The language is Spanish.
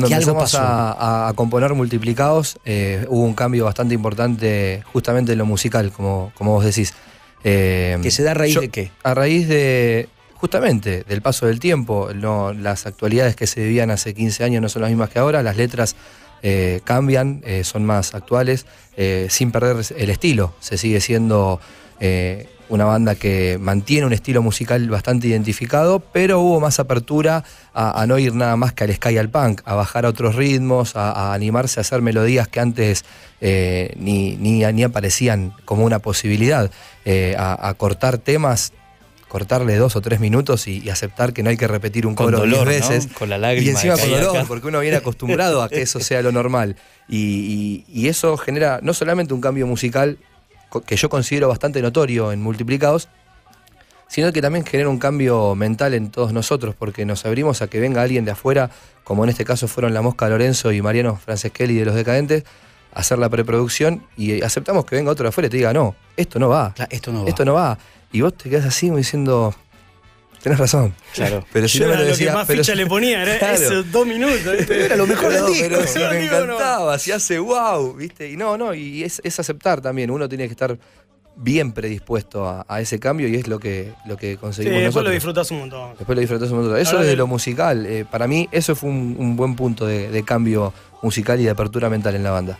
Cuando empezamos a, componer multiplicados, eh, hubo un cambio bastante importante justamente en lo musical, como, como vos decís. Eh, ¿Que se da a raíz de qué? A raíz de, justamente, del paso del tiempo. las actualidades que se vivían hace 15 años no son las mismas que ahora, las letras eh, cambian, eh, son más actuales, eh, sin perder el estilo. Se sigue siendo una banda que mantiene un estilo musical bastante identificado, pero hubo más apertura a, no ir nada más que al sky al punk, a bajar a otros ritmos, a, animarse a hacer melodías que antes ni, ni, ni, aparecían como una posibilidad, a cortar temas cortarle dos o tres minutos y, aceptar que no hay que repetir un coro dos veces. Con la Y encima con porque uno viene acostumbrado a que eso sea lo normal. Y, eso genera no solamente un cambio musical que yo considero bastante notorio en Multiplicados, sino que también genera un cambio mental en todos nosotros, porque nos abrimos a que venga alguien de afuera, como en este caso fueron La Mosca Lorenzo y Mariano Franceschelli de Los Decadentes, a hacer la preproducción y aceptamos que venga otro de afuera y te diga, no, esto no va. Esto no va. Esto no va. Y vos te quedás así diciendo, tenés razón. Claro. Pero yo no me lo, que más pero... ficha le ponía, era esos dos minutos. era lo mejor del disco. Pero si no, me encantaba, no. si hace wow, ¿viste? Y no, no, y es, es, aceptar también. Uno tiene que estar bien predispuesto a, a ese cambio y es lo que, lo que conseguimos sí, después lo disfrutás un montón. Después lo disfrutás un montón. Eso es de lo musical. Eh, para mí, eso fue un, un buen punto de, de cambio musical y de apertura mental en la banda.